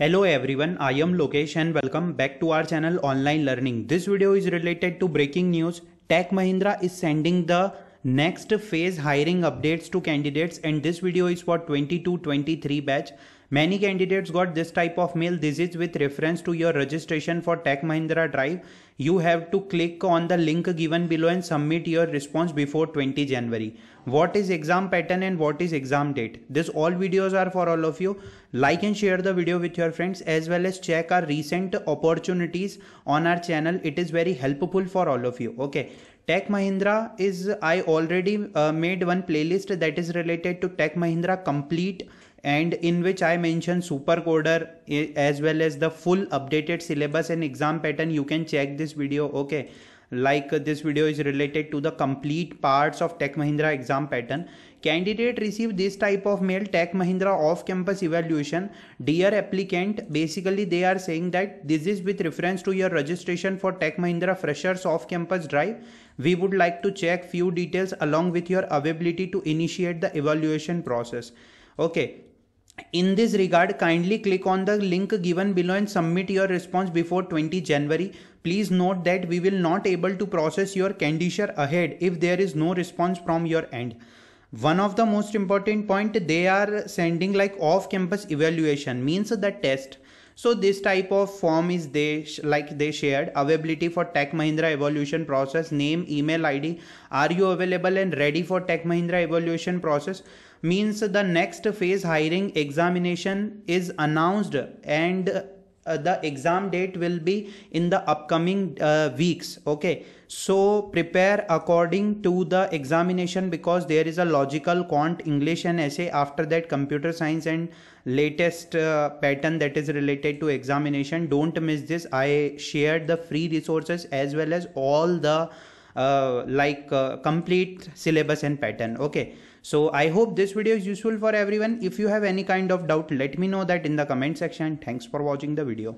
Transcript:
Hello everyone, I am Lokesh and welcome back to our channel Online Learning. This video is related to breaking news. Tech Mahindra is sending the next phase hiring updates to candidates and this video is for 22-23 batch many candidates got this type of mail this is with reference to your registration for tech mahindra drive you have to click on the link given below and submit your response before 20 january what is exam pattern and what is exam date this all videos are for all of you like and share the video with your friends as well as check our recent opportunities on our channel it is very helpful for all of you okay Tech Mahindra is I already uh, made one playlist that is related to Tech Mahindra complete and in which I mention supercoder eh, as well as the full updated syllabus and exam pattern you can check this video okay like uh, this video is related to the complete parts of Tech Mahindra exam pattern. Candidate receive this type of mail Tech Mahindra off campus evaluation. Dear applicant, basically they are saying that this is with reference to your registration for Tech Mahindra freshers off campus drive. We would like to check few details along with your availability to initiate the evaluation process. Okay, in this regard, kindly click on the link given below and submit your response before 20 January. Please note that we will not able to process your candidature ahead if there is no response from your end. One of the most important point they are sending like off campus evaluation means the test so this type of form is they sh- like they shared availability for tech mahindra evolution process name email id are you available and ready for tech mahindra evolution process means the next phase hiring examination is announced and uh, the exam date will be in the upcoming uh, weeks okay so prepare according to the examination because there is a logical quant english and essay after that computer science and latest uh, pattern that is related to examination don't miss this i shared the free resources as well as all the uh, like uh, complete syllabus and pattern okay so i hope this video is useful for everyone if you have any kind of doubt let me know that in the comment section thanks for watching the video